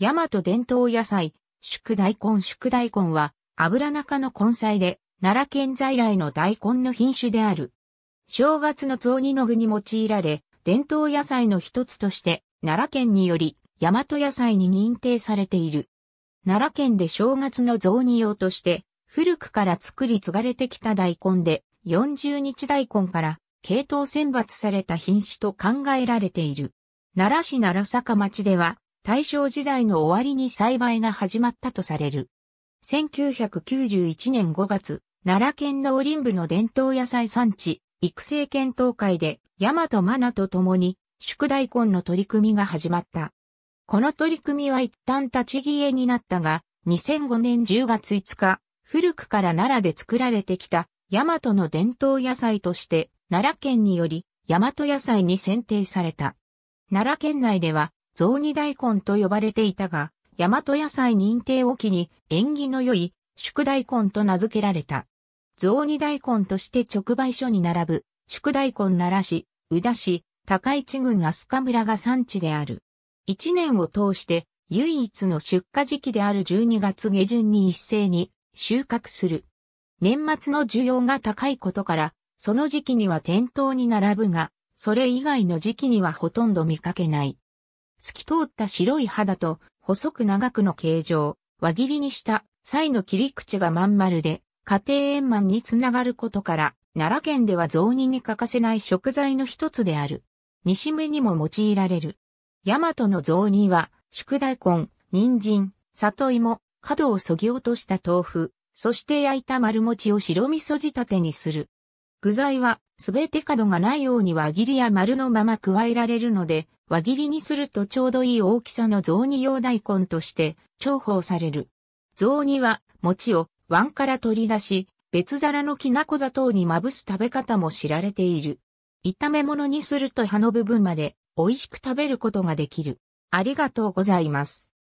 大和伝統野菜、宿大根宿大根は、油中の根菜で、奈良県在来の大根の品種である。正月の雑煮の具に用いられ、伝統野菜の一つとして、奈良県により、大和野菜に認定されている。奈良県で正月の雑煮用として、古くから作り継がれてきた大根で、40日大根から、系統選抜された品種と考えられている。奈良市奈良坂町では、大正時代の終わりに栽培が始まったとされる。1991年5月、奈良県の林部の伝統野菜産地、育成検討会で、大和マナと共に、宿大根の取り組みが始まった。この取り組みは一旦立ち消えになったが、2005年10月5日、古くから奈良で作られてきた、大和の伝統野菜として、奈良県により、大和野菜に選定された。奈良県内では、雑煮大根と呼ばれていたが、大和野菜認定を機に縁起の良い宿大根と名付けられた。雑煮大根として直売所に並ぶ、宿大根奈良市、宇田市、高市郡飛鳥村が産地である。一年を通して唯一の出荷時期である12月下旬に一斉に収穫する。年末の需要が高いことから、その時期には店頭に並ぶが、それ以外の時期にはほとんど見かけない。透き通った白い肌と細く長くの形状、輪切りにした際の切り口がまん丸で家庭円満につながることから奈良県では雑煮に欠かせない食材の一つである。西目にも用いられる。大和の雑煮は宿大根、人参、里芋、角をそぎ落とした豆腐、そして焼いた丸餅を白味噌仕立てにする。具材はすべて角がないように輪切りや丸のまま加えられるので、輪切りにするとちょうどいい大きさの雑煮用大根として重宝される。雑煮は餅を碗から取り出し、別皿のきなこ砂糖にまぶす食べ方も知られている。炒め物にすると葉の部分まで美味しく食べることができる。ありがとうございます。